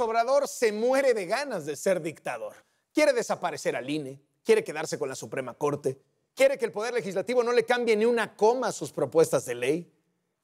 Obrador se muere de ganas de ser dictador. Quiere desaparecer al INE, quiere quedarse con la Suprema Corte, quiere que el Poder Legislativo no le cambie ni una coma a sus propuestas de ley,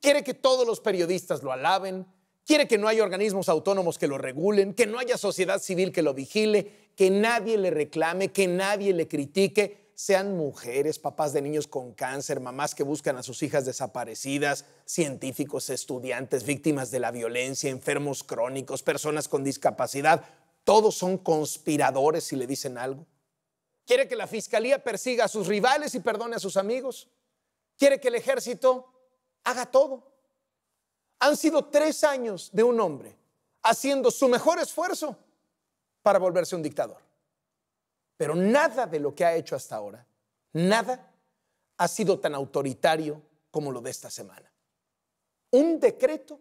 quiere que todos los periodistas lo alaben, quiere que no haya organismos autónomos que lo regulen, que no haya sociedad civil que lo vigile, que nadie le reclame, que nadie le critique sean mujeres, papás de niños con cáncer, mamás que buscan a sus hijas desaparecidas, científicos, estudiantes, víctimas de la violencia, enfermos crónicos, personas con discapacidad, todos son conspiradores si le dicen algo. Quiere que la fiscalía persiga a sus rivales y perdone a sus amigos. Quiere que el ejército haga todo. Han sido tres años de un hombre haciendo su mejor esfuerzo para volverse un dictador. Pero nada de lo que ha hecho hasta ahora, nada ha sido tan autoritario como lo de esta semana. Un decreto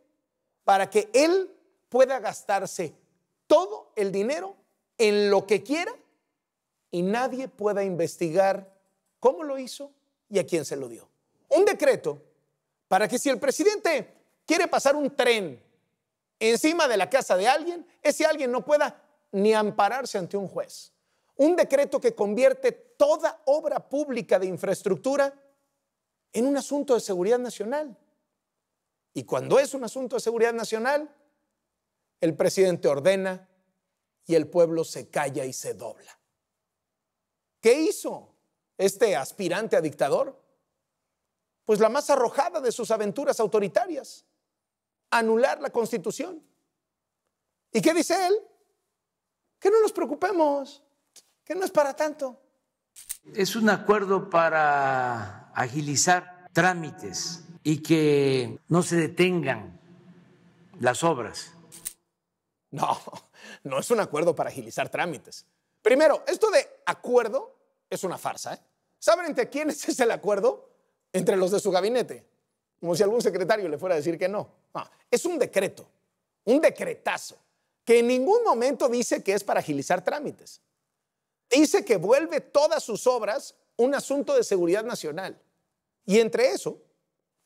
para que él pueda gastarse todo el dinero en lo que quiera y nadie pueda investigar cómo lo hizo y a quién se lo dio. Un decreto para que si el presidente quiere pasar un tren encima de la casa de alguien, ese alguien no pueda ni ampararse ante un juez un decreto que convierte toda obra pública de infraestructura en un asunto de seguridad nacional. Y cuando es un asunto de seguridad nacional, el presidente ordena y el pueblo se calla y se dobla. ¿Qué hizo este aspirante a dictador? Pues la más arrojada de sus aventuras autoritarias, anular la constitución. ¿Y qué dice él? Que no nos preocupemos que no es para tanto. Es un acuerdo para agilizar trámites y que no se detengan las obras. No, no es un acuerdo para agilizar trámites. Primero, esto de acuerdo es una farsa. ¿eh? ¿Saben entre quiénes es el acuerdo? Entre los de su gabinete. Como si algún secretario le fuera a decir que no. no ah, es un decreto, un decretazo, que en ningún momento dice que es para agilizar trámites dice que vuelve todas sus obras un asunto de seguridad nacional. Y entre eso,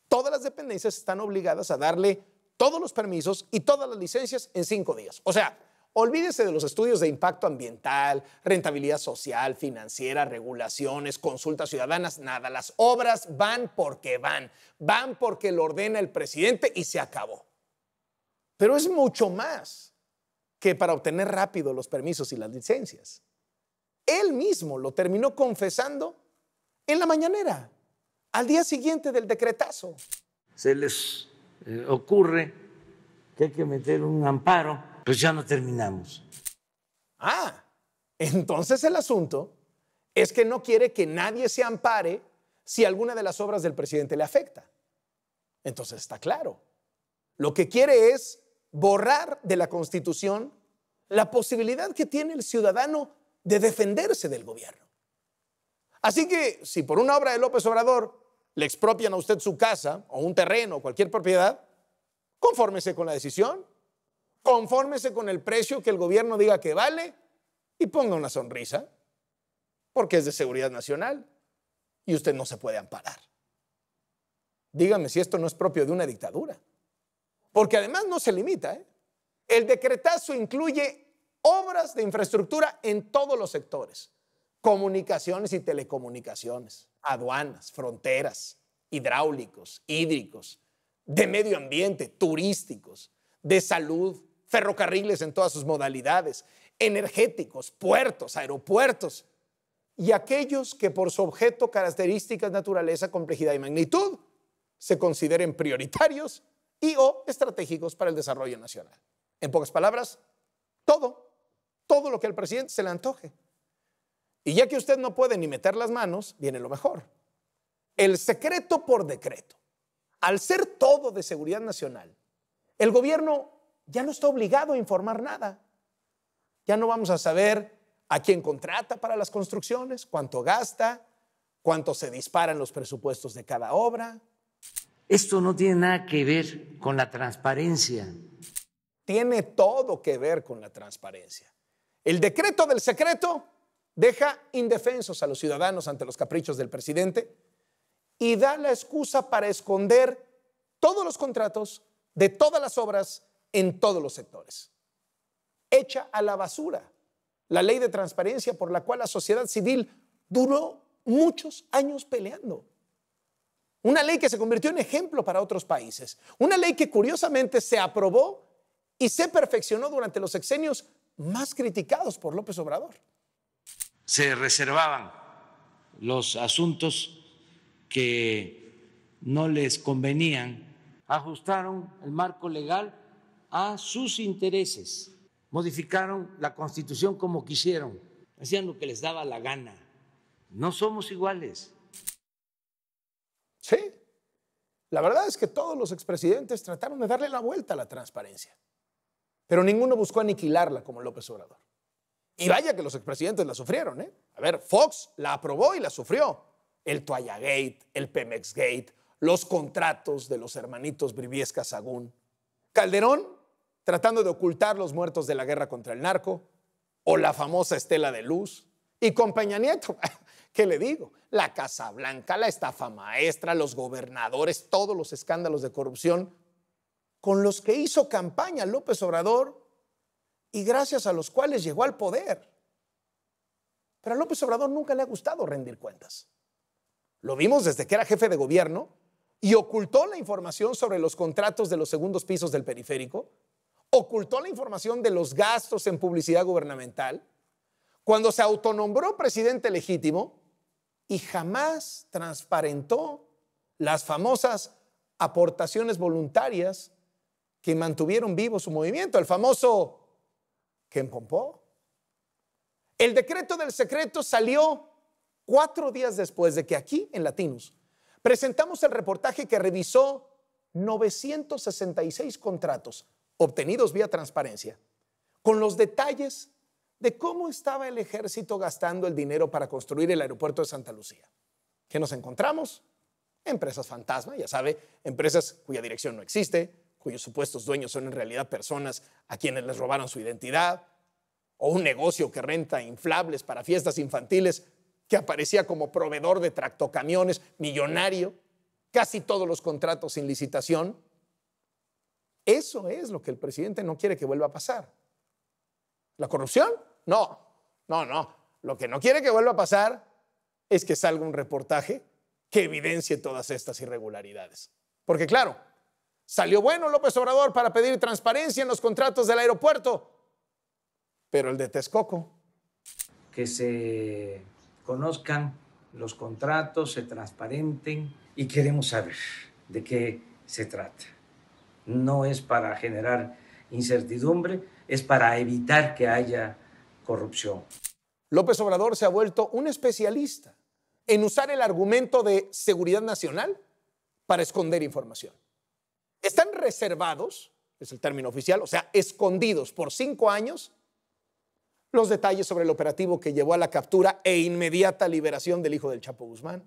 todas las dependencias están obligadas a darle todos los permisos y todas las licencias en cinco días. O sea, olvídese de los estudios de impacto ambiental, rentabilidad social, financiera, regulaciones, consultas ciudadanas, nada. Las obras van porque van, van porque lo ordena el presidente y se acabó. Pero es mucho más que para obtener rápido los permisos y las licencias él mismo lo terminó confesando en la mañanera, al día siguiente del decretazo. Se les eh, ocurre que hay que meter un amparo, pues ya no terminamos. Ah, entonces el asunto es que no quiere que nadie se ampare si alguna de las obras del presidente le afecta. Entonces está claro. Lo que quiere es borrar de la Constitución la posibilidad que tiene el ciudadano de defenderse del gobierno. Así que si por una obra de López Obrador le expropian a usted su casa o un terreno o cualquier propiedad, confórmese con la decisión, confórmese con el precio que el gobierno diga que vale y ponga una sonrisa, porque es de seguridad nacional y usted no se puede amparar. Dígame si esto no es propio de una dictadura, porque además no se limita. ¿eh? El decretazo incluye obras de infraestructura en todos los sectores, comunicaciones y telecomunicaciones, aduanas, fronteras, hidráulicos, hídricos, de medio ambiente, turísticos, de salud, ferrocarriles en todas sus modalidades, energéticos, puertos, aeropuertos, y aquellos que por su objeto, características, naturaleza, complejidad y magnitud se consideren prioritarios y o estratégicos para el desarrollo nacional. En pocas palabras, todo todo lo que al presidente se le antoje. Y ya que usted no puede ni meter las manos, viene lo mejor. El secreto por decreto. Al ser todo de seguridad nacional, el gobierno ya no está obligado a informar nada. Ya no vamos a saber a quién contrata para las construcciones, cuánto gasta, cuánto se disparan los presupuestos de cada obra. Esto no tiene nada que ver con la transparencia. Tiene todo que ver con la transparencia. El decreto del secreto deja indefensos a los ciudadanos ante los caprichos del presidente y da la excusa para esconder todos los contratos de todas las obras en todos los sectores. Echa a la basura la ley de transparencia por la cual la sociedad civil duró muchos años peleando. Una ley que se convirtió en ejemplo para otros países. Una ley que curiosamente se aprobó y se perfeccionó durante los exenios más criticados por López Obrador. Se reservaban los asuntos que no les convenían, ajustaron el marco legal a sus intereses, modificaron la constitución como quisieron, hacían lo que les daba la gana. No somos iguales. Sí, la verdad es que todos los expresidentes trataron de darle la vuelta a la transparencia. Pero ninguno buscó aniquilarla como López Obrador. Y vaya que los expresidentes la sufrieron, ¿eh? A ver, Fox la aprobó y la sufrió. El Gate, el Pemex Gate, los contratos de los hermanitos Briviesca Sagún. Calderón tratando de ocultar los muertos de la guerra contra el narco, o la famosa Estela de Luz, y con Peña Nieto, ¿qué le digo? La Casa Blanca, la estafa maestra, los gobernadores, todos los escándalos de corrupción con los que hizo campaña López Obrador y gracias a los cuales llegó al poder. Pero a López Obrador nunca le ha gustado rendir cuentas. Lo vimos desde que era jefe de gobierno y ocultó la información sobre los contratos de los segundos pisos del periférico, ocultó la información de los gastos en publicidad gubernamental, cuando se autonombró presidente legítimo y jamás transparentó las famosas aportaciones voluntarias que mantuvieron vivo su movimiento, el famoso Ken Pompó. El decreto del secreto salió cuatro días después de que aquí en Latinos presentamos el reportaje que revisó 966 contratos obtenidos vía transparencia, con los detalles de cómo estaba el ejército gastando el dinero para construir el aeropuerto de Santa Lucía. ¿Qué nos encontramos? Empresas fantasma, ya sabe, empresas cuya dirección no existe, cuyos supuestos dueños son en realidad personas a quienes les robaron su identidad, o un negocio que renta inflables para fiestas infantiles que aparecía como proveedor de tractocamiones, millonario, casi todos los contratos sin licitación. Eso es lo que el presidente no quiere que vuelva a pasar. ¿La corrupción? No, no, no. Lo que no quiere que vuelva a pasar es que salga un reportaje que evidencie todas estas irregularidades. Porque claro, Salió bueno López Obrador para pedir transparencia en los contratos del aeropuerto, pero el de Texcoco. Que se conozcan los contratos, se transparenten y queremos saber de qué se trata. No es para generar incertidumbre, es para evitar que haya corrupción. López Obrador se ha vuelto un especialista en usar el argumento de seguridad nacional para esconder información están reservados, es el término oficial, o sea, escondidos por cinco años los detalles sobre el operativo que llevó a la captura e inmediata liberación del hijo del Chapo Guzmán,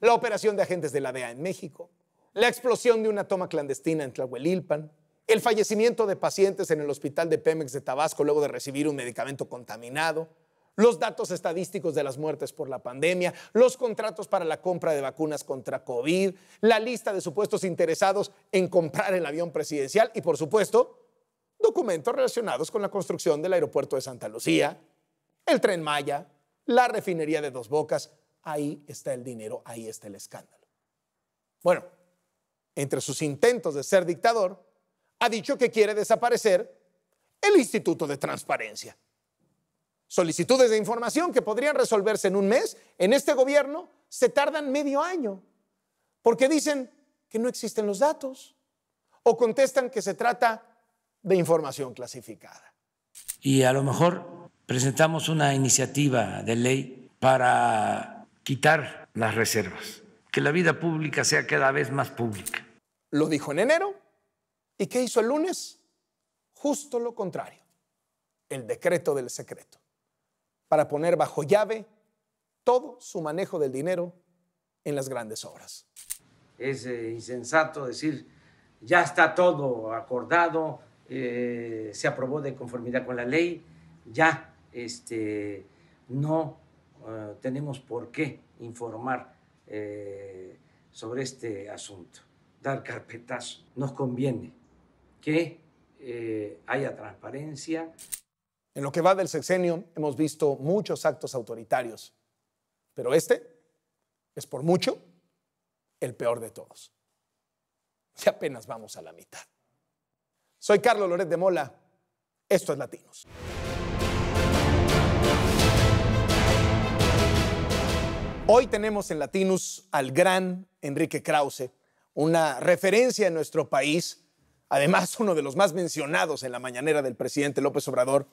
la operación de agentes de la DEA en México, la explosión de una toma clandestina en Tlahuelilpan, el fallecimiento de pacientes en el hospital de Pemex de Tabasco luego de recibir un medicamento contaminado, los datos estadísticos de las muertes por la pandemia, los contratos para la compra de vacunas contra COVID, la lista de supuestos interesados en comprar el avión presidencial y, por supuesto, documentos relacionados con la construcción del aeropuerto de Santa Lucía, el tren Maya, la refinería de Dos Bocas. Ahí está el dinero, ahí está el escándalo. Bueno, entre sus intentos de ser dictador, ha dicho que quiere desaparecer el Instituto de Transparencia solicitudes de información que podrían resolverse en un mes, en este gobierno se tardan medio año, porque dicen que no existen los datos o contestan que se trata de información clasificada. Y a lo mejor presentamos una iniciativa de ley para quitar las reservas, que la vida pública sea cada vez más pública. Lo dijo en enero y ¿qué hizo el lunes? Justo lo contrario, el decreto del secreto para poner bajo llave todo su manejo del dinero en las grandes obras. Es eh, insensato decir, ya está todo acordado, eh, se aprobó de conformidad con la ley, ya este, no eh, tenemos por qué informar sobre este asunto, dar carpetazo. Nos conviene que haya transparencia. En lo que va del sexenio hemos visto muchos actos autoritarios, pero este es por mucho el peor de todos. Y apenas vamos a la mitad. Soy Carlos Loret de Mola. Esto es Latinos. Hoy tenemos en Latinos al gran Enrique Krause, una referencia en nuestro país, además uno de los más mencionados en la mañanera del presidente López Obrador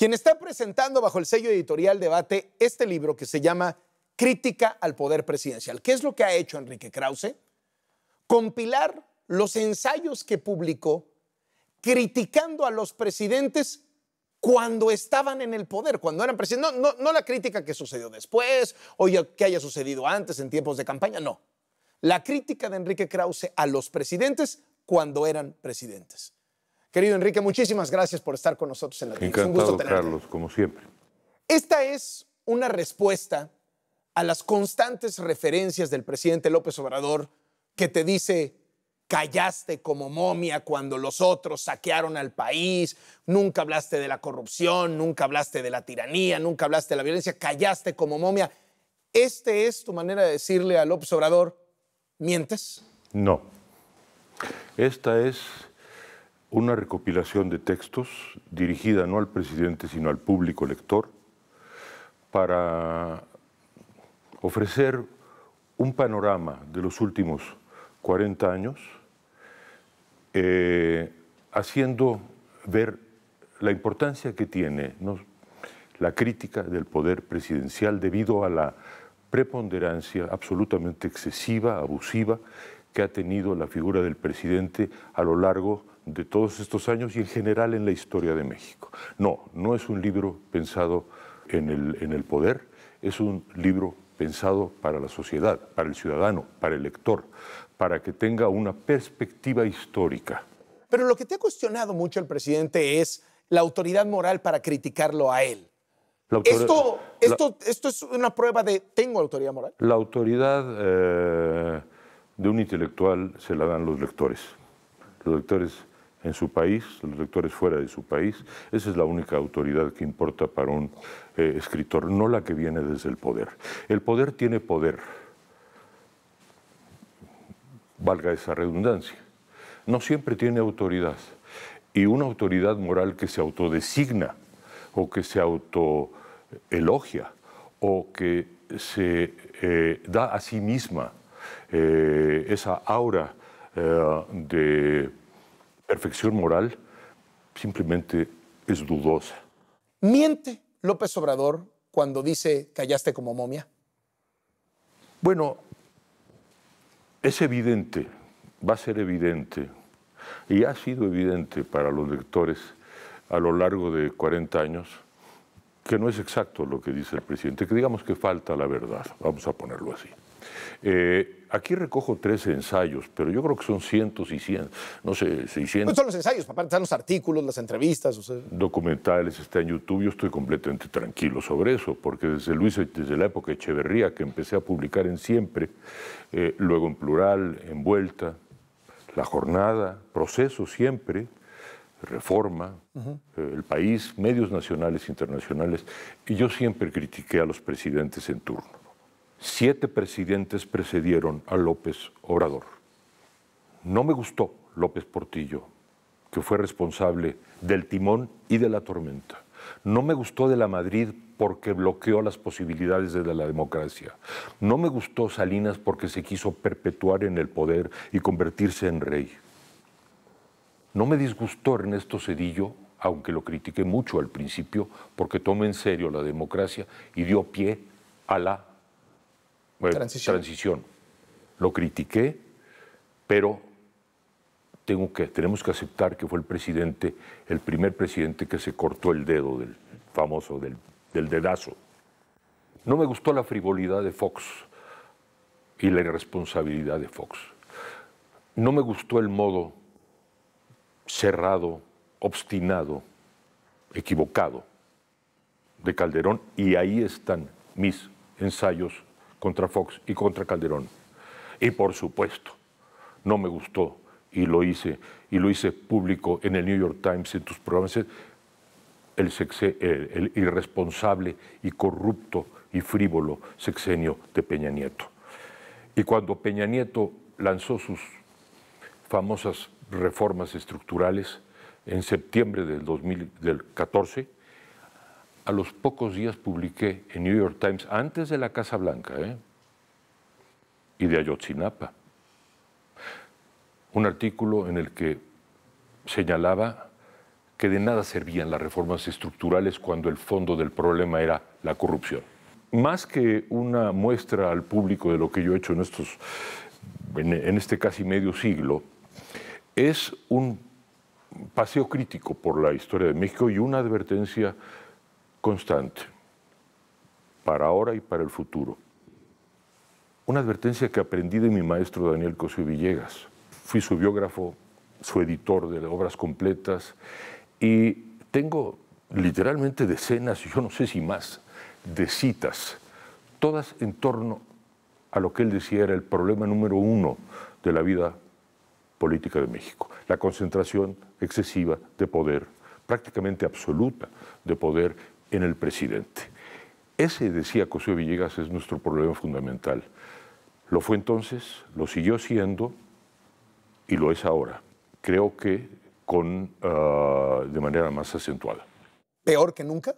quien está presentando bajo el sello editorial Debate este libro que se llama Crítica al Poder Presidencial. ¿Qué es lo que ha hecho Enrique Krause? Compilar los ensayos que publicó criticando a los presidentes cuando estaban en el poder, cuando eran presidentes. No, la crítica que sucedió después o que haya sucedido antes en tiempos de campaña, no. La crítica de Enrique Krause a los presidentes cuando eran presidentes. Querido Enrique, muchísimas gracias por estar con nosotros en la Encantado, Un gusto Carlos, como siempre. Esta es una respuesta a las constantes referencias del presidente López Obrador que te dice callaste como momia cuando los otros saquearon al país, nunca hablaste de la corrupción, nunca hablaste de la tiranía, nunca hablaste de la violencia, callaste como momia. Este es tu manera de decirle a López Obrador, mientes? No. Esta es una recopilación de textos dirigida no al presidente, sino al público lector, para ofrecer un panorama de los últimos 40 años, eh, haciendo ver la importancia que tiene la crítica del poder presidencial debido a la preponderancia absolutamente excesiva, abusiva, que ha tenido la figura del presidente a lo largo de todos estos años y en general en la historia de México. No, no es un libro pensado en el, poder, es un libro pensado para la sociedad, para el ciudadano, para el lector, para que tenga una perspectiva histórica. Pero lo que te ha cuestionado mucho el presidente es la autoridad moral para criticarlo a él. Esto, esto, es una prueba de tengo autoridad moral. La autoridad eh, de un intelectual se la dan los lectores. Los lectores en su país, los lectores fuera de su país. Esa es la única autoridad que importa para un eh, escritor, no la que viene desde el poder. El poder tiene poder, valga esa redundancia. No siempre tiene autoridad. Y una autoridad moral que se autodesigna o que se autoelogia eh, o que se eh, da a sí misma esa aura de perfección moral simplemente es dudosa. ¿Miente López Obrador cuando dice callaste como momia? Bueno, es evidente, va a ser evidente, y ha sido evidente para los lectores a lo largo de 40 años que no es exacto lo que dice el presidente, que digamos que falta la verdad, vamos a ponerlo así. Eh, aquí recojo tres ensayos, pero yo creo que son cientos y cientos, no sé, seiscientos Pues son los ensayos, papá, están los artículos, las entrevistas. Documentales, está en YouTube, yo estoy completamente tranquilo sobre eso, porque desde Luis, desde la época de Echeverría, que empecé a publicar en Siempre, eh, luego en Plural, en Vuelta, La Jornada, Proceso siempre, Reforma, eh, El País, medios nacionales, internacionales, y yo siempre critiqué a los presidentes en turno Siete presidentes precedieron a López Obrador. No me gustó López Portillo, que fue responsable del timón y de la tormenta. No me gustó de la Madrid porque bloqueó las posibilidades de la democracia. No me gustó Salinas porque se quiso perpetuar en el poder y convertirse en rey. No me disgustó Ernesto Cedillo, aunque lo critiqué mucho al principio, porque tomó en serio la democracia y dio pie a la transición. Lo critiqué, pero tengo que, tenemos que aceptar que fue el presidente, el primer presidente que se cortó el dedo del famoso, del, del dedazo. No me gustó la frivolidad de Fox y la irresponsabilidad de Fox. No me gustó el modo cerrado, obstinado, equivocado de Calderón y ahí están mis ensayos contra Fox y contra Calderón. Y por supuesto, no me gustó y lo hice, y lo hice público en el New York Times, en tus programas, el, el irresponsable y corrupto y frívolo sexenio de Peña Nieto. Y cuando Peña Nieto lanzó sus famosas reformas estructurales en septiembre del 2014, a los pocos días publiqué en New York Times, antes de la Casa Blanca ¿eh? y de Ayotzinapa, un artículo en el que señalaba que de nada servían las reformas estructurales cuando el fondo del problema era la corrupción. Más que una muestra al público de lo que yo he hecho en, estos, en, este casi medio siglo, es un paseo crítico por la historia de México y una advertencia constante, para ahora y para el futuro. Una advertencia que aprendí de mi maestro Daniel Cosio Villegas. Fui su biógrafo, su editor de obras completas y tengo literalmente decenas, yo no sé si más, de citas, todas en torno a lo que él decía era el problema número uno de la vida política de México, la concentración excesiva de poder, prácticamente absoluta de poder en el presidente. Ese, decía José Villegas, es nuestro problema fundamental. Lo fue entonces, lo siguió siendo y lo es ahora. Creo que con, ah, de manera más acentuada. ¿Peor que nunca?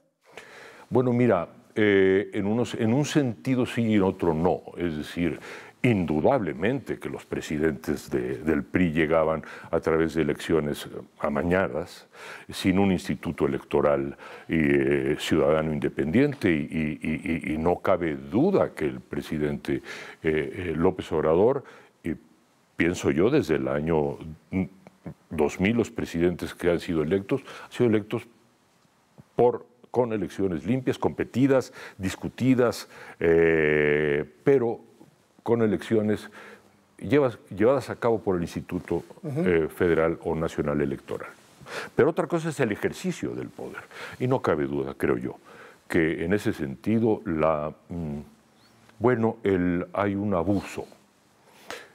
Bueno, mira, eh, en, unos, en un sentido sí y en otro no. Es decir, Indudablemente que los presidentes del PRI llegaban a través de elecciones amañadas, sin un instituto electoral eh, ciudadano independiente, y, no cabe duda que el presidente eh, eh, López Obrador, y pienso yo, desde el año 2000, los presidentes que han sido electos, han sido electos por con elecciones limpias, competidas, discutidas, pero con elecciones llevadas a cabo por el Instituto eh, Federal o Nacional Electoral. Pero otra cosa es el ejercicio del poder. Y no cabe duda, creo yo, que en ese sentido la, mm, bueno, el, hay un abuso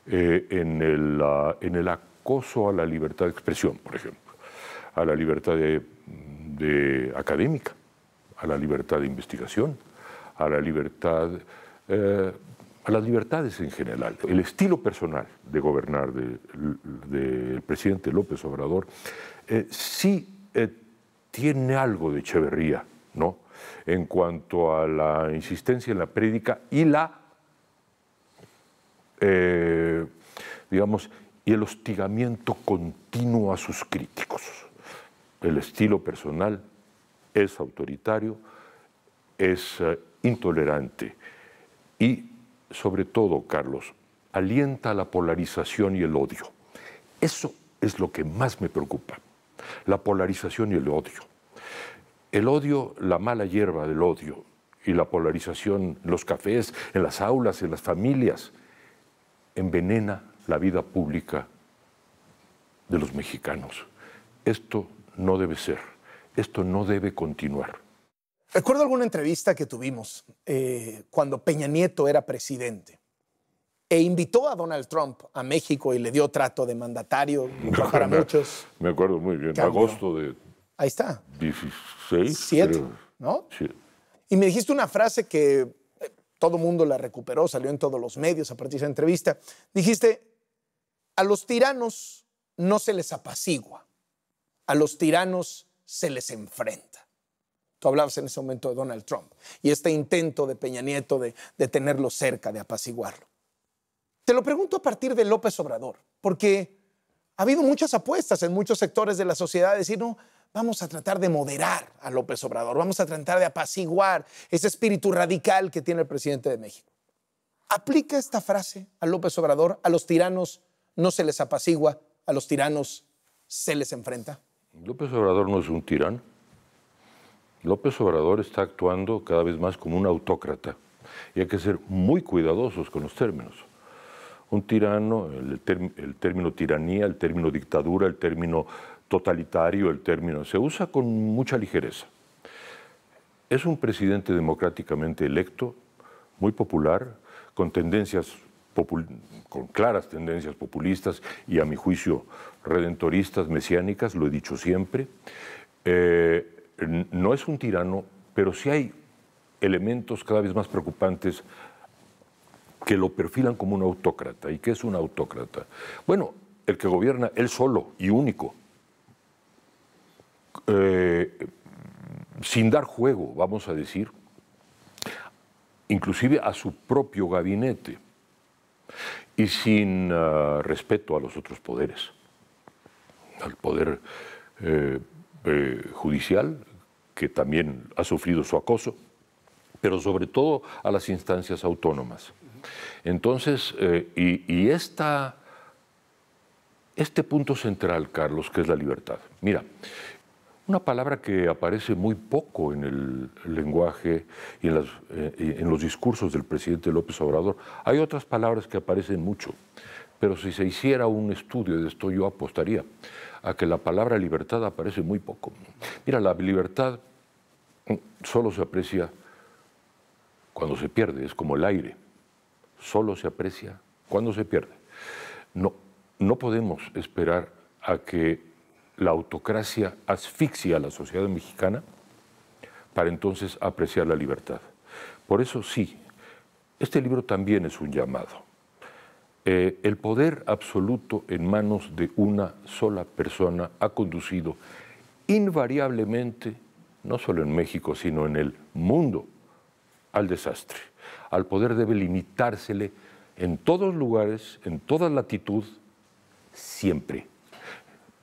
eh, en, el, en el acoso a la libertad de expresión, por ejemplo, a la libertad de, mm, académica, a la libertad de investigación, a la libertad eh, a las libertades en general. El estilo personal de gobernar del presidente López Obrador eh, sí eh, tiene algo de Echeverría, ¿no? En cuanto a la insistencia en la prédica y la, eh, digamos, y el hostigamiento continuo a sus críticos. El estilo personal es autoritario, es intolerante y sobre todo, Carlos, alienta la polarización y el odio. Eso es lo que más me preocupa, la polarización y el odio. El odio, la mala hierba del odio y la polarización los cafés, en las aulas, en las familias, envenena la vida pública de los mexicanos. Esto no debe ser, esto no debe continuar. Recuerdo alguna entrevista que tuvimos eh, cuando Peña Nieto era presidente e invitó a Donald Trump a México y le dio trato de mandatario para me, muchos. Me acuerdo muy bien, agosto de... Ahí está. 16. ¿no? Sí. Y me dijiste una frase que eh, todo mundo la recuperó, salió en todos los medios a partir de esa entrevista. Dijiste, a los tiranos no se les apacigua, a los tiranos se les enfrenta hablabas en ese momento de Donald Trump y este intento de Peña Nieto de, de tenerlo cerca, de apaciguarlo. Te lo pregunto a partir de López Obrador, porque ha habido muchas apuestas en muchos sectores de la sociedad de decir, no, vamos a tratar de moderar a López Obrador, vamos a tratar de apaciguar ese espíritu radical que tiene el presidente de México. ¿Aplica esta frase a López Obrador? ¿A los tiranos no se les apacigua? ¿A los tiranos se les enfrenta? López Obrador no es un tirano. López Obrador está actuando cada vez más como un autócrata y hay que ser muy cuidadosos con los términos. Un tirano, el, término tiranía, el término dictadura, el término totalitario, el término, se usa con mucha ligereza. Es un presidente democráticamente electo, muy popular, con tendencias con claras tendencias populistas y a mi juicio redentoristas, mesiánicas, lo he dicho siempre. Eh, no es un tirano, pero sí hay elementos cada vez más preocupantes que lo perfilan como un autócrata. ¿Y qué es un autócrata? Bueno, el que gobierna él solo y único, eh, sin dar juego, vamos a decir, inclusive a su propio gabinete y sin ah, respeto a los otros poderes, al poder eh, eh, judicial, que también ha sufrido su acoso, pero sobre todo a las instancias autónomas. Entonces, eh, y, esta, este punto central, Carlos, que es la libertad. Mira, una palabra que aparece muy poco en el lenguaje eh, y en, los discursos del presidente López Obrador. Hay otras palabras que aparecen mucho, pero si se hiciera un estudio de esto yo apostaría a que la palabra libertad aparece muy poco. Mira, la libertad solo se aprecia cuando se pierde, es como el aire, solo se aprecia cuando se pierde. No, no podemos esperar a que la autocracia asfixie a la sociedad mexicana para entonces apreciar la libertad. Por eso sí, este libro también es un llamado eh, el poder absoluto en manos de una sola persona ha conducido invariablemente, no solo en México, sino en el mundo, al desastre. Al poder debe limitársele en todos lugares, en toda latitud, siempre.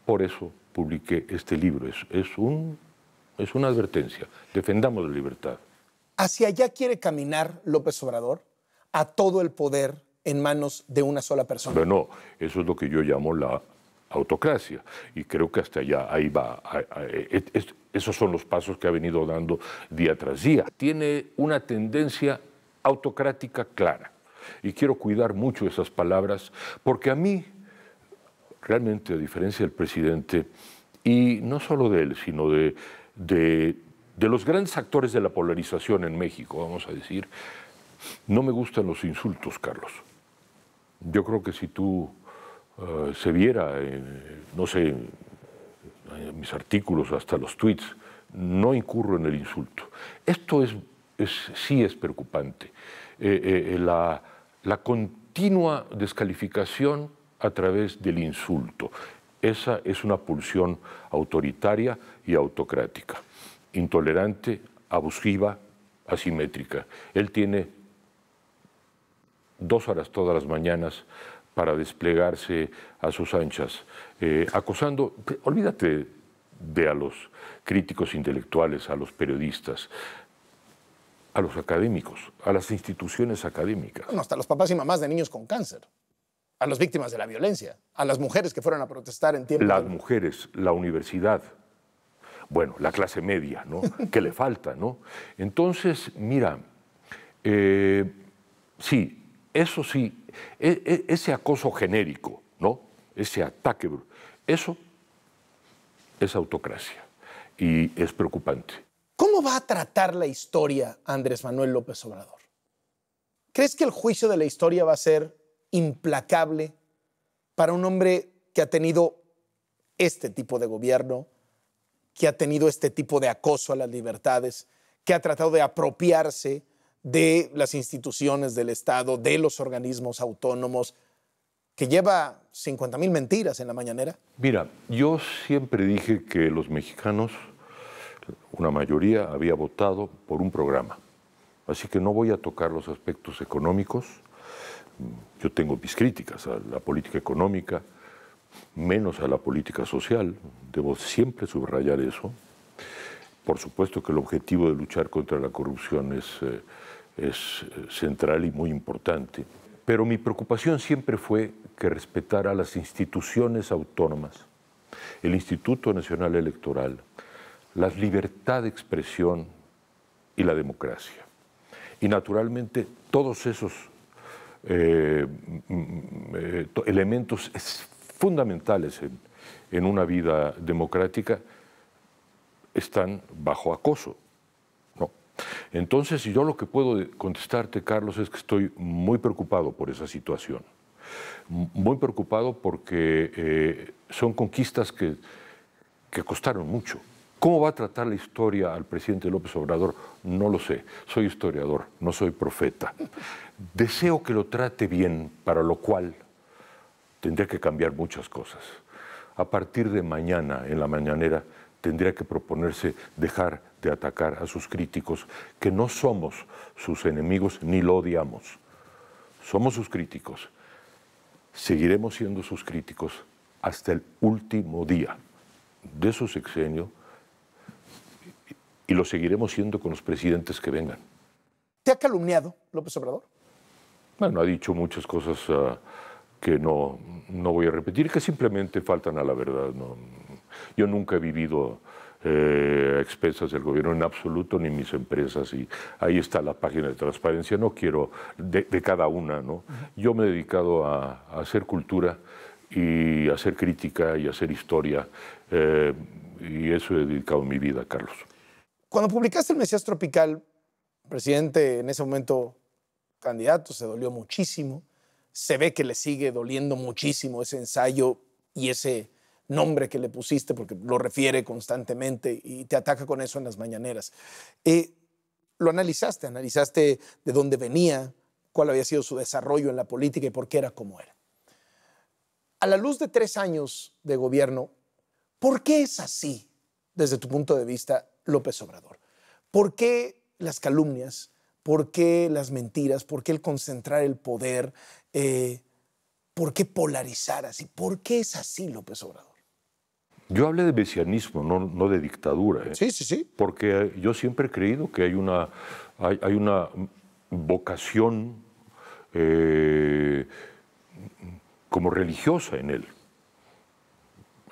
Por eso publiqué este libro. Es, es una advertencia. Defendamos la libertad. ¿Hacia allá quiere caminar López Obrador? ¿A todo el poder en manos de una sola persona. Bueno, eso es lo que yo llamo la autocracia. Y creo que hasta allá, ahí va. E, e, esos son los pasos que ha venido dando día tras día. Tiene una tendencia autocrática clara. Y quiero cuidar mucho esas palabras, porque a mí, realmente, a diferencia del presidente, y no solo de él, sino de, de los grandes actores de la polarización en México, vamos a decir, no me gustan los insultos, Carlos yo creo que si tú eh, se viera, eh, no sé, mis artículos, hasta los tweets, no incurro en el insulto. Esto es, sí es preocupante. Eh, la, la continua descalificación a través del insulto. Esa es una pulsión autoritaria y autocrática, intolerante, abusiva, asimétrica. Él tiene dos horas todas las mañanas para desplegarse a sus anchas, eh, acosando, olvídate de a los críticos intelectuales, a los periodistas, a los académicos, a las instituciones académicas. Bueno, hasta los papás y mamás de niños con cáncer, a las víctimas de la violencia, a las mujeres que fueron a protestar en tiempo. Las mujeres, la universidad, bueno, la clase media, ¿no? que le falta, ¿no? Entonces, mira, eh, sí, eso sí, e, e, ese acoso genérico, ¿no? Ese ataque, eso es autocracia y es preocupante. ¿Cómo va a tratar la historia Andrés Manuel López Obrador? ¿Crees que el juicio de la historia va a ser implacable para un hombre que ha tenido este tipo de gobierno, que ha tenido este tipo de acoso a las libertades, que ha tratado de apropiarse de las instituciones del Estado, de los organismos autónomos, que lleva 50 mil mentiras en la mañanera? Mira, yo siempre dije que los mexicanos, una mayoría, había votado por un programa. Así que no voy a tocar los aspectos económicos. Yo tengo mis críticas a la política económica, menos a la política social. Debo siempre subrayar eso. Por supuesto que el objetivo de luchar contra la corrupción es... Eh, es eh, central y muy importante. Pero mi preocupación siempre fue que respetara las instituciones autónomas, el Instituto Nacional Electoral, la libertad de expresión y la democracia. Y naturalmente todos esos eh, mm, mm, eh, elementos fundamentales en, en una vida democrática están bajo acoso. Entonces, yo lo que puedo contestarte, Carlos, es que estoy muy preocupado por esa situación. Muy preocupado porque eh, son conquistas que, costaron mucho. ¿Cómo va a tratar la historia al presidente López Obrador? No lo sé. Soy historiador, no soy profeta. Deseo que lo trate bien, para lo cual tendría que cambiar muchas cosas. A partir de mañana, en la mañanera, tendría que proponerse dejar de atacar a sus críticos, que no somos sus enemigos ni lo odiamos. Somos sus críticos. Seguiremos siendo sus críticos hasta el último día de su sexenio y lo seguiremos siendo con los presidentes que vengan. ¿Te ha calumniado López Obrador? Bueno, ha dicho muchas cosas ah, que no, no voy a repetir, que simplemente faltan a la verdad. No, yo nunca he vivido eh, a expensas del gobierno en absoluto, ni mis empresas. Y ahí está la página de transparencia, no quiero de, cada una. ¿no? Yo me he dedicado a, hacer cultura y a hacer crítica y a hacer historia. Eh, y eso he dedicado mi vida, Carlos. Cuando publicaste El Mesías Tropical, presidente en ese momento candidato se dolió muchísimo. Se ve que le sigue doliendo muchísimo ese ensayo y ese nombre que le pusiste, porque lo refiere constantemente y te ataca con eso en las mañaneras. Eh, lo analizaste, analizaste de dónde venía, cuál había sido su desarrollo en la política y por qué era como era. A la luz de tres años de gobierno, ¿por qué es así, desde tu punto de vista, López Obrador? ¿Por qué las calumnias? ¿Por qué las mentiras? ¿Por qué el concentrar el poder? Eh, ¿Por qué polarizar así? ¿Por qué es así López Obrador? Yo hablé de mesianismo, no, de dictadura. ¿eh? Sí, sí, sí. Porque yo siempre he creído que hay una, hay, una vocación eh, como religiosa en él.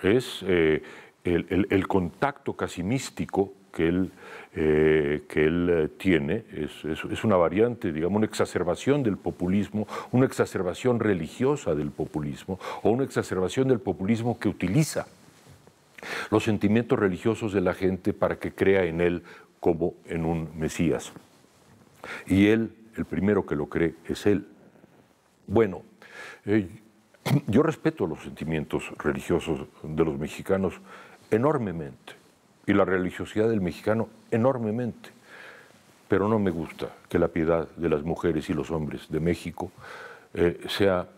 Es eh, el, contacto casi místico que él, que él tiene, es, una variante, digamos, una exacerbación del populismo, una exacerbación religiosa del populismo, o una exacerbación del populismo que utiliza los sentimientos religiosos de la gente para que crea en él como en un Mesías. Y él, el primero que lo cree, es él. Bueno, eh, yo respeto los sentimientos religiosos de los mexicanos enormemente y la religiosidad del mexicano enormemente, pero no me gusta que la piedad de las mujeres y los hombres de México eh, sea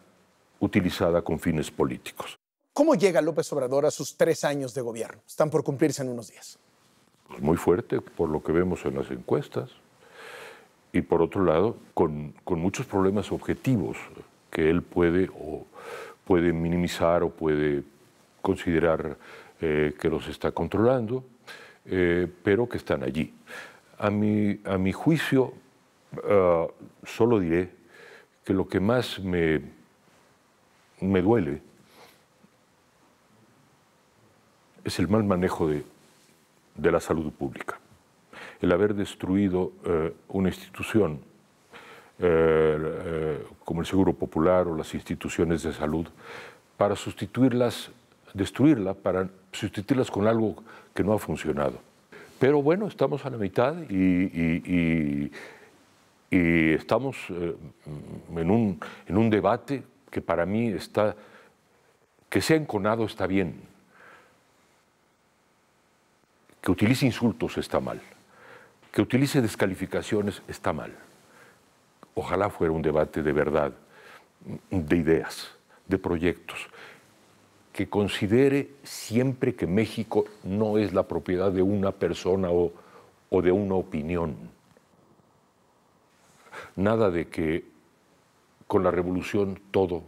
utilizada con fines políticos. ¿Cómo llega López Obrador a sus tres años de gobierno? Están por cumplirse en unos días. Pues muy fuerte, por lo que vemos en las encuestas. Y por otro lado, con, muchos problemas objetivos que él puede o puede minimizar o puede considerar eh, que los está controlando, eh, pero que están allí. A mi, a mi juicio, ah, solo diré que lo que más me, me duele es el mal manejo de, la salud pública. El haber destruido eh, una institución eh, eh, como el Seguro Popular o las instituciones de salud para sustituirlas, destruirla, para sustituirlas con algo que no ha funcionado. Pero bueno, estamos a la mitad y, y, estamos en, un, en un debate que para mí está, que sea enconado está bien, que utilice insultos está mal. Que utilice descalificaciones está mal. Ojalá fuera un debate de verdad, de ideas, de proyectos, que considere siempre que México no es la propiedad de una persona o, de una opinión. Nada de que con la revolución todo,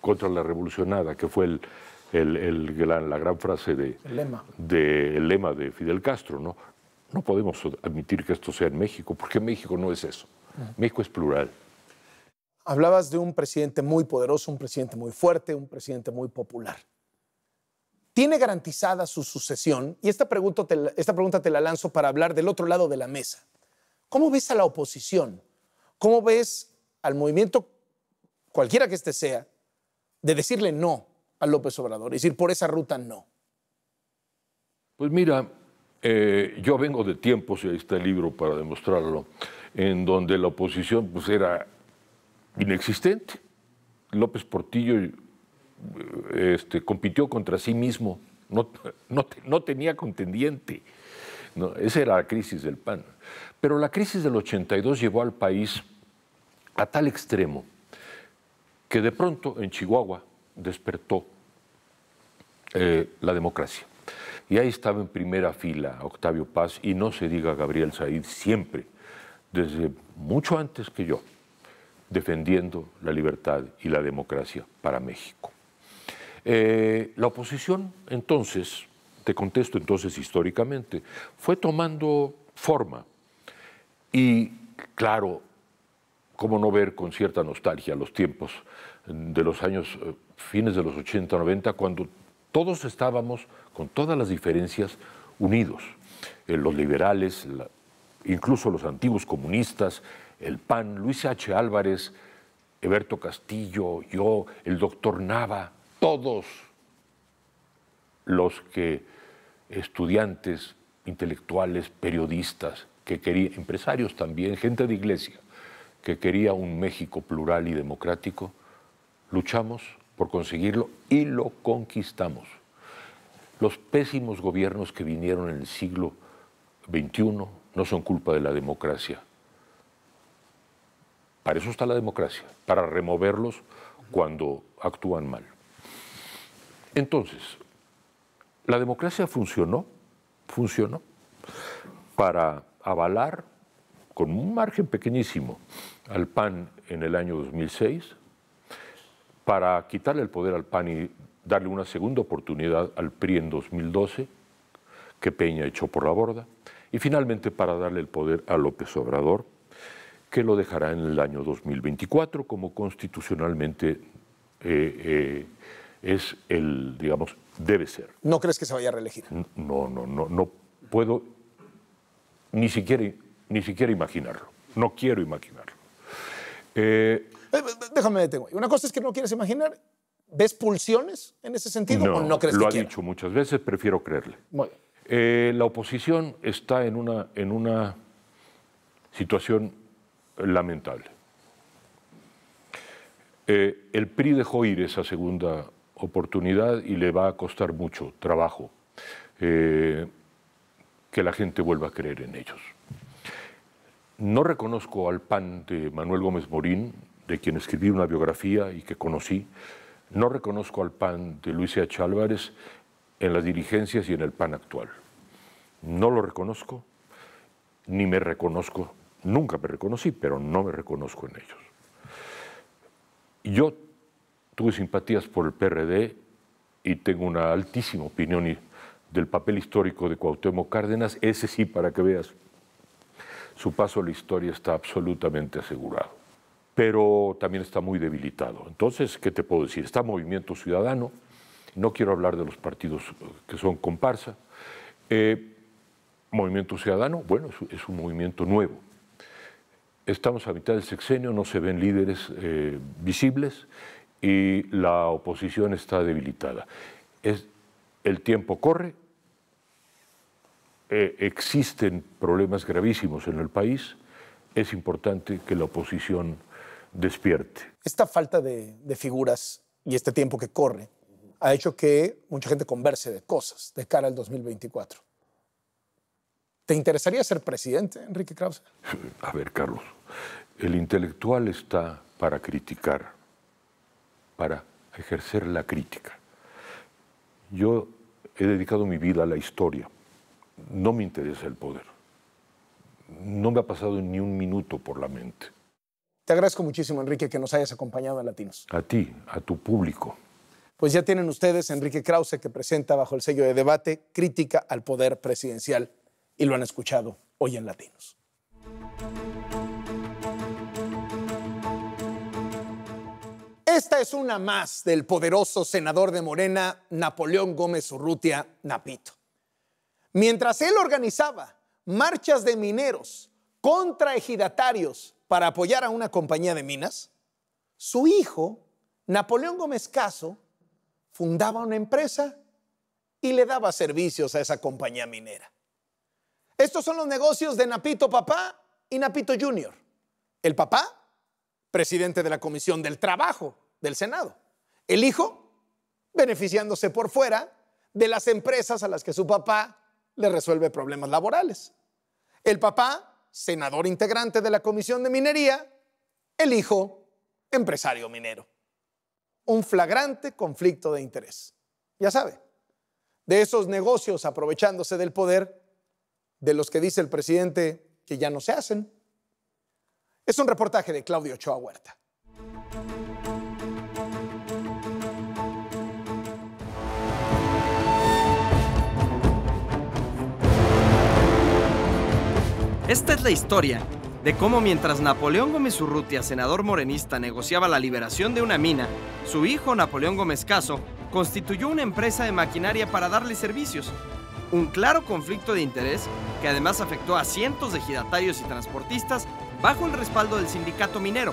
contra la revolucionada, que fue el, la, gran frase de, lema. de lema de Fidel Castro, ¿no? No podemos admitir que esto sea en México, porque México no es eso. México es plural. Hablabas de un presidente muy poderoso, un presidente muy fuerte, un presidente muy popular. ¿Tiene garantizada su sucesión? Y esta pregunta, te, esta pregunta te la lanzo para hablar del otro lado de la mesa. ¿Cómo ves a la oposición? ¿Cómo ves al movimiento, cualquiera que este sea, de decirle no López Obrador? Es decir, por esa ruta no. Pues mira, eh, yo vengo de tiempos, y ahí está el libro para demostrarlo, en donde la oposición pues, era inexistente. López Portillo eh, este, compitió contra sí mismo, no, tenía contendiente. No, esa era la crisis del PAN. Pero la crisis del 82 llevó al país a tal extremo que de pronto en Chihuahua despertó eh, la democracia. Y ahí estaba en primera fila Octavio Paz y no se diga Gabriel Said siempre, desde mucho antes que yo, defendiendo la libertad y la democracia para México. Eh, la oposición entonces, te contesto entonces históricamente, fue tomando forma y claro, cómo no ver con cierta nostalgia los tiempos de los años eh, fines de los 80, 90, cuando todos estábamos, con todas las diferencias, unidos. Eh, los liberales, incluso los antiguos comunistas, el PAN, Luis H. Álvarez, Eberto Castillo, yo, el doctor Nava, todos los que estudiantes, intelectuales, periodistas, que quería, empresarios también, gente de iglesia, que quería un México plural y democrático, luchamos por conseguirlo y lo conquistamos. Los pésimos gobiernos que vinieron en el siglo XXI no son culpa de la democracia. Para eso está la democracia, para removerlos cuando actúan mal. Entonces, la democracia funcionó, funcionó, para avalar con un margen pequeñísimo al PAN en el año 2006 para quitarle el poder al PAN y darle una segunda oportunidad al PRI en 2012, que Peña echó por la borda, y finalmente para darle el poder a López Obrador, que lo dejará en el año 2024 como constitucionalmente eh, eh, es el, digamos, debe ser. ¿No crees que se vaya a reelegir? No, no, no, no puedo ni siquiera, ni siquiera imaginarlo. No quiero imaginarlo. Eh, eh, déjame detener. Una cosa es que no quieres imaginar. ¿Ves pulsiones en ese sentido o no crees lo ha dicho muchas veces, prefiero creerle. Eh, la oposición está en una, en una situación lamentable. Eh, el PRI dejó ir esa segunda oportunidad y le va a costar mucho trabajo que la gente vuelva a creer en ellos. No reconozco al PAN de Manuel Gómez Morín de quien escribí una biografía y que conocí, no reconozco al PAN de Luis H. Álvarez en las dirigencias y en el PAN actual. No lo reconozco, ni me reconozco, nunca me reconocí, pero no me reconozco en ellos. Yo tuve simpatías por el PRD y tengo una altísima opinión del papel histórico de Cuauhtémoc Cárdenas, ese sí, para que veas, su paso a la historia está absolutamente asegurado pero también está muy debilitado. Entonces, ¿qué te puedo decir? Está Movimiento Ciudadano, no quiero hablar de los partidos eh, que son comparsa. Eh, movimiento Ciudadano, bueno, es, un movimiento nuevo. Estamos a mitad del sexenio, no se ven líderes eh, visibles y la oposición está debilitada. Es, el tiempo corre, existen problemas gravísimos en el país, es importante que la oposición despierte. Esta falta de, figuras y este tiempo que corre ha hecho que mucha gente converse de cosas de cara al 2024. ¿Te interesaría ser presidente, Enrique Krause? A ver, Carlos, el intelectual está para criticar, para ejercer la crítica. Yo he dedicado mi vida a la historia. No me interesa el poder. No me ha pasado ni un minuto por la mente. Te agradezco muchísimo, Enrique, que nos hayas acompañado a Latinos. A ti, a tu público. Pues ya tienen ustedes Enrique Krause, que presenta bajo el sello de debate crítica al poder presidencial. Y lo han escuchado hoy en Latinos. Esta es una más del poderoso senador de Morena, Napoleón Gómez Urrutia Napito. Mientras él organizaba marchas de mineros contra ejidatarios para apoyar a una compañía de minas, su hijo, Napoleón Gómez Caso, fundaba una empresa y le daba servicios a esa compañía minera. Estos son los negocios de Napito Papá y Napito Junior. El papá, presidente de la Comisión del Trabajo del Senado. El hijo, beneficiándose por fuera de las empresas a las que su papá le resuelve problemas laborales. El papá, senador integrante de la Comisión de Minería, el hijo empresario minero. Un flagrante conflicto de interés. Ya sabe, de esos negocios aprovechándose del poder, de los que dice el presidente que ya no se hacen. Es un reportaje de Claudio Ochoa Huerta. Esta es la historia de cómo mientras Napoleón Gómez Urrutia, senador morenista, negociaba la liberación de una mina, su hijo Napoleón Gómez Caso constituyó una empresa de maquinaria para darle servicios. Un claro conflicto de interés que además afectó a cientos de giratarios y transportistas bajo el respaldo del sindicato minero.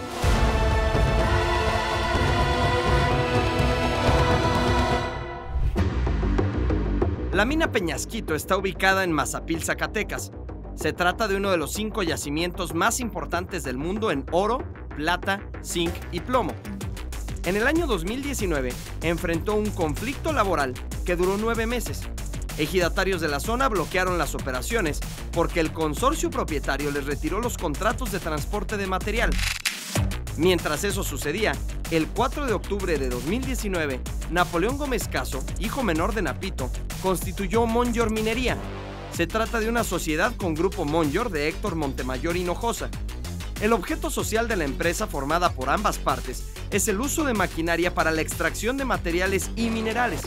La mina Peñasquito está ubicada en Mazapil, Zacatecas, se trata de uno de los cinco yacimientos más importantes del mundo en oro, plata, zinc y plomo. En el año 2019 enfrentó un conflicto laboral que duró nueve meses. Ejidatarios de la zona bloquearon las operaciones porque el consorcio propietario les retiró los contratos de transporte de material. Mientras eso sucedía, el 4 de octubre de 2019, Napoleón Gómez Caso, hijo menor de Napito, constituyó Monjor Minería, se trata de una sociedad con Grupo Monjor de Héctor Montemayor Hinojosa. El objeto social de la empresa formada por ambas partes es el uso de maquinaria para la extracción de materiales y minerales.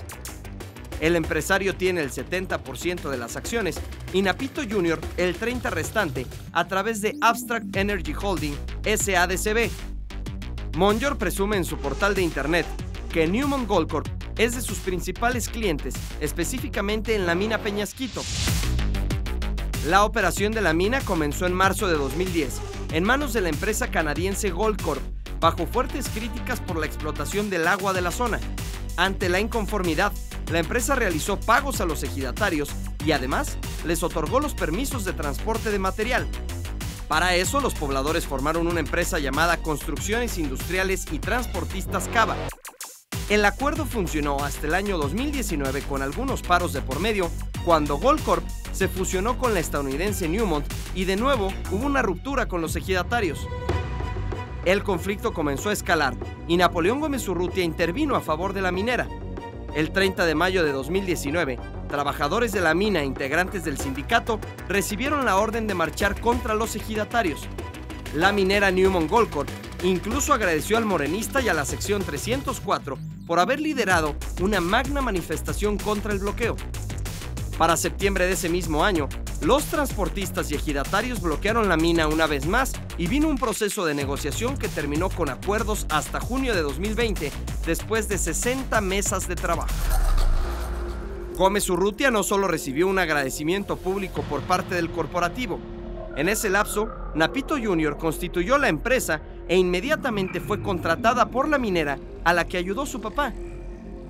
El empresario tiene el 70% de las acciones y Napito Jr. el 30% restante a través de Abstract Energy Holding SADCB. Monjor presume en su portal de internet que Newmont Goldcorp es de sus principales clientes, específicamente en la mina Peñasquito. La operación de la mina comenzó en marzo de 2010 en manos de la empresa canadiense Goldcorp, bajo fuertes críticas por la explotación del agua de la zona. Ante la inconformidad, la empresa realizó pagos a los ejidatarios y además les otorgó los permisos de transporte de material. Para eso, los pobladores formaron una empresa llamada Construcciones Industriales y Transportistas Cava, el acuerdo funcionó hasta el año 2019 con algunos paros de por medio, cuando Goldcorp se fusionó con la estadounidense Newmont y de nuevo hubo una ruptura con los ejidatarios. El conflicto comenzó a escalar y Napoleón Gómez Urrutia intervino a favor de la minera. El 30 de mayo de 2019, trabajadores de la mina e integrantes del sindicato recibieron la orden de marchar contra los ejidatarios. La minera Newmont Goldcorp incluso agradeció al morenista y a la sección 304 por haber liderado una magna manifestación contra el bloqueo. Para septiembre de ese mismo año, los transportistas y ejidatarios bloquearon la mina una vez más y vino un proceso de negociación que terminó con acuerdos hasta junio de 2020, después de 60 mesas de trabajo. Gómez Urrutia no solo recibió un agradecimiento público por parte del corporativo, en ese lapso, Napito Jr. constituyó la empresa e inmediatamente fue contratada por la minera a la que ayudó su papá.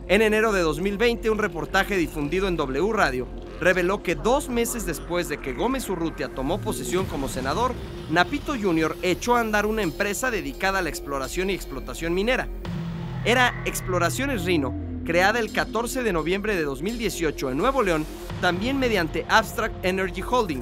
En enero de 2020, un reportaje difundido en W Radio reveló que dos meses después de que Gómez Urrutia tomó posesión como senador, Napito Jr. echó a andar una empresa dedicada a la exploración y explotación minera. Era Exploraciones Rino, creada el 14 de noviembre de 2018 en Nuevo León, también mediante Abstract Energy Holding.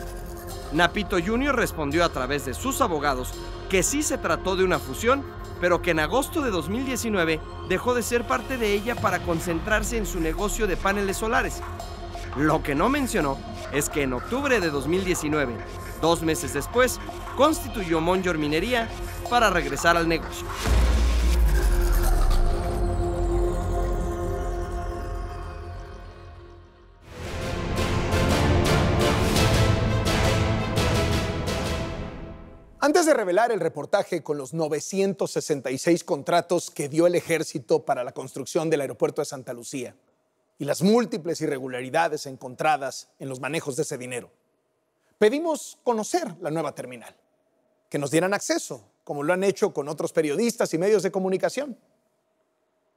Napito Jr. respondió a través de sus abogados que sí se trató de una fusión, pero que en agosto de 2019 dejó de ser parte de ella para concentrarse en su negocio de paneles solares. Lo que no mencionó es que en octubre de 2019, dos meses después, constituyó Monjor Minería para regresar al negocio. de revelar el reportaje con los 966 contratos que dio el ejército para la construcción del aeropuerto de Santa Lucía y las múltiples irregularidades encontradas en los manejos de ese dinero, pedimos conocer la nueva terminal, que nos dieran acceso, como lo han hecho con otros periodistas y medios de comunicación.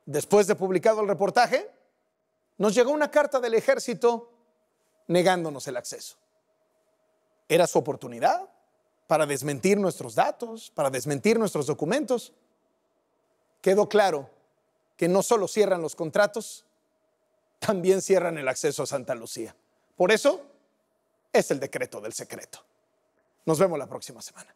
Después de publicado el reportaje, nos llegó una carta del ejército negándonos el acceso. ¿Era su oportunidad? para desmentir nuestros datos, para desmentir nuestros documentos. Quedó claro que no solo cierran los contratos, también cierran el acceso a Santa Lucía. Por eso es el decreto del secreto. Nos vemos la próxima semana.